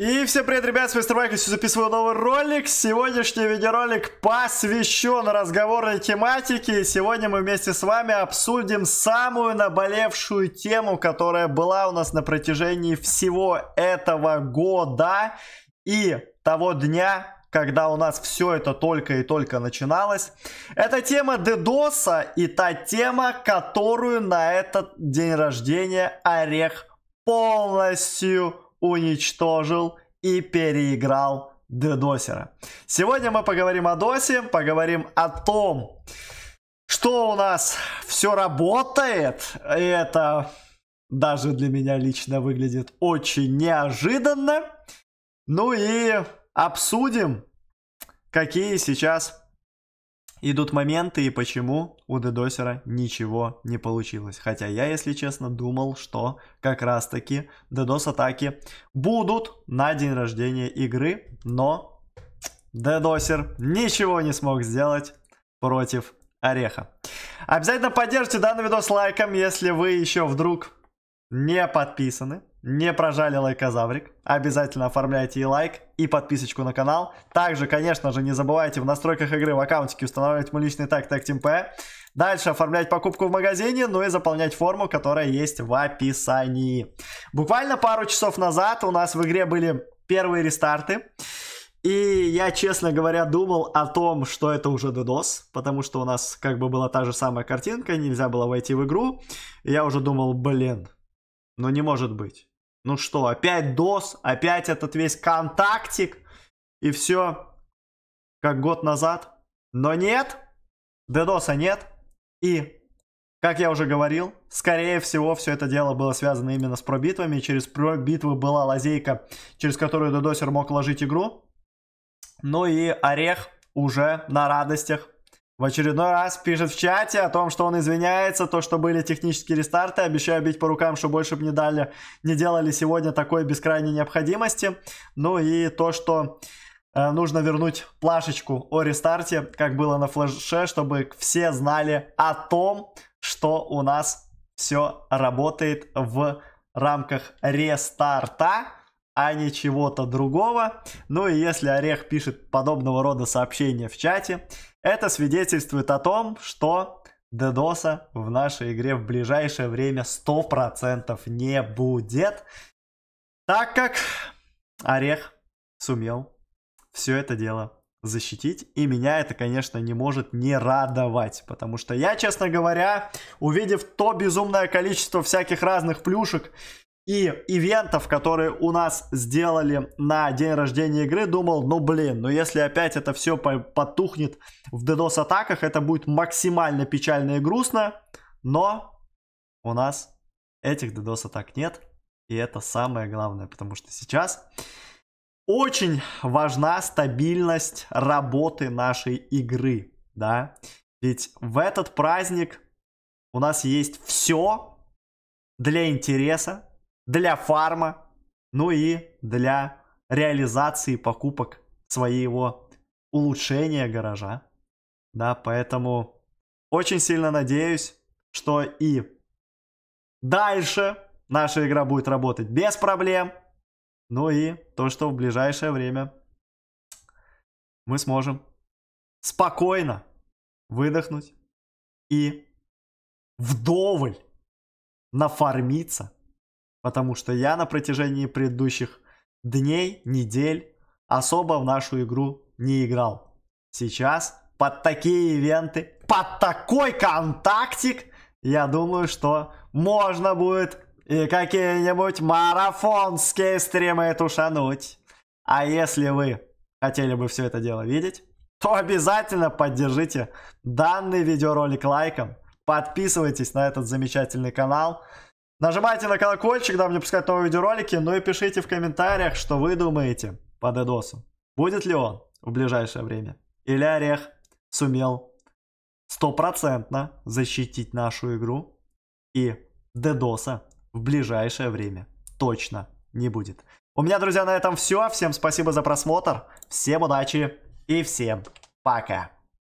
И всем привет, ребят, с вами Майкл, записываю новый ролик. Сегодняшний видеоролик посвящен разговорной тематике. сегодня мы вместе с вами обсудим самую наболевшую тему, которая была у нас на протяжении всего этого года и того дня, когда у нас все это только и только начиналось. Это тема Дедоса и та тема, которую на этот день рождения Орех полностью уничтожил и переиграл дедосера. Сегодня мы поговорим о досе, поговорим о том, что у нас все работает. это даже для меня лично выглядит очень неожиданно. Ну и обсудим, какие сейчас идут моменты и почему у дедосера ничего не получилось. Хотя я, если честно, думал, что как раз таки дедос-атаки будут на день рождения игры, но дедосер ничего не смог сделать против ореха. Обязательно поддержите данный видос лайком, если вы еще вдруг не подписаны не прожали лайкозаврик. Обязательно оформляйте и лайк, и подписочку на канал. Также, конечно же, не забывайте в настройках игры в аккаунтике устанавливать мой личный таг TagTeamP. Дальше оформлять покупку в магазине, ну и заполнять форму, которая есть в описании. Буквально пару часов назад у нас в игре были первые рестарты. И я, честно говоря, думал о том, что это уже DDoS, потому что у нас как бы была та же самая картинка, нельзя было войти в игру. И я уже думал, блин, ну не может быть. Ну что, опять DOS, опять этот весь контактик и все как год назад. Но нет, DDoS нет. И, как я уже говорил, скорее всего, все это дело было связано именно с пробитвами. Через пробитвы была лазейка, через которую дедосер мог ложить игру. Ну и Орех уже на радостях в очередной раз пишет в чате о том, что он извиняется, то, что были технические рестарты. Обещаю бить по рукам, что больше бы не дали, не делали сегодня такой без крайней необходимости. Ну и то, что э, нужно вернуть плашечку о рестарте, как было на флеше, чтобы все знали о том, что у нас все работает в рамках рестарта а не чего-то другого. Ну и если Орех пишет подобного рода сообщения в чате, это свидетельствует о том, что Дедоса в нашей игре в ближайшее время 100% не будет, так как Орех сумел все это дело защитить. И меня это, конечно, не может не радовать. Потому что я, честно говоря, увидев то безумное количество всяких разных плюшек, и ивентов, которые у нас сделали на день рождения игры, думал, ну блин, ну если опять это все потухнет в DDoS атаках, это будет максимально печально и грустно, но у нас этих DDoS атак нет, и это самое главное, потому что сейчас очень важна стабильность работы нашей игры, да, ведь в этот праздник у нас есть все для интереса, для фарма, ну и для реализации покупок своего улучшения гаража. Да, поэтому очень сильно надеюсь, что и дальше наша игра будет работать без проблем. Ну и то, что в ближайшее время мы сможем спокойно выдохнуть и вдоволь нафармиться потому что я на протяжении предыдущих дней, недель особо в нашу игру не играл. Сейчас под такие ивенты, под такой контактик, я думаю, что можно будет и какие-нибудь марафонские стримы тушануть. А если вы хотели бы все это дело видеть, то обязательно поддержите данный видеоролик лайком, подписывайтесь на этот замечательный канал, Нажимайте на колокольчик, дабы не пускать новые видеоролики, ну и пишите в комментариях, что вы думаете по дедосу. Будет ли он в ближайшее время? Или Орех сумел стопроцентно защитить нашу игру и дедоса в ближайшее время точно не будет. У меня, друзья, на этом все. Всем спасибо за просмотр. Всем удачи и всем пока.